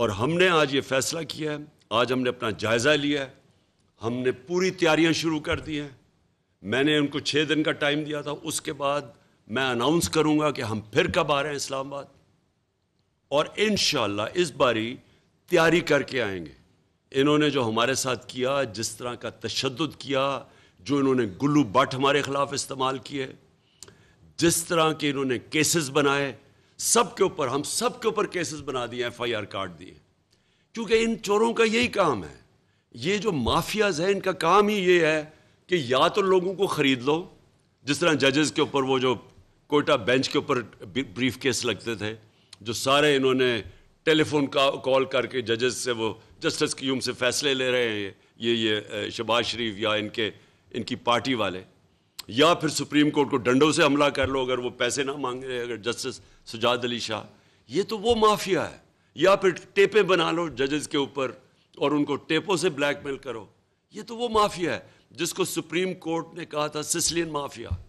और हमने आज ये फैसला किया है आज हमने अपना जायज़ा लिया है हमने पूरी तैयारियां शुरू कर दी हैं मैंने उनको छः दिन का टाइम दिया था उसके बाद मैं अनाउंस करूंगा कि हम फिर कब आ रहे हैं इस्लामाबाद और इन इस बारी तैयारी करके आएंगे इन्होंने जो हमारे साथ किया जिस तरह का तशद किया जो इन्होंने गुल्लू बट हमारे ख़िलाफ़ इस्तेमाल किए जिस तरह के इन्होंने केसेस बनाए सब के ऊपर हम सब के ऊपर केसेस बना दिए एफ आई आर काट दिए क्योंकि इन चोरों का यही काम है ये जो माफियाज है इनका काम ही ये है कि या तो लोगों को ख़रीद लो जिस तरह जजेस के ऊपर वो जो कोटा बेंच के ऊपर ब्रीफ केस लगते थे जो सारे इन्होंने टेलीफोन का कॉल करके जजेस से वो जस्टिस की से फैसले ले रहे हैं ये ये शबाज शरीफ या इनके इनकी पार्टी वाले या फिर सुप्रीम कोर्ट को डंडों से हमला कर लो अगर वो पैसे ना मांग रहे अगर जस्टिस सुजाद अली शाह ये तो वो माफिया है या फिर टेपे बना लो जजेस के ऊपर और उनको टेपों से ब्लैकमेल करो ये तो वो माफिया है जिसको सुप्रीम कोर्ट ने कहा था सिसलियन माफिया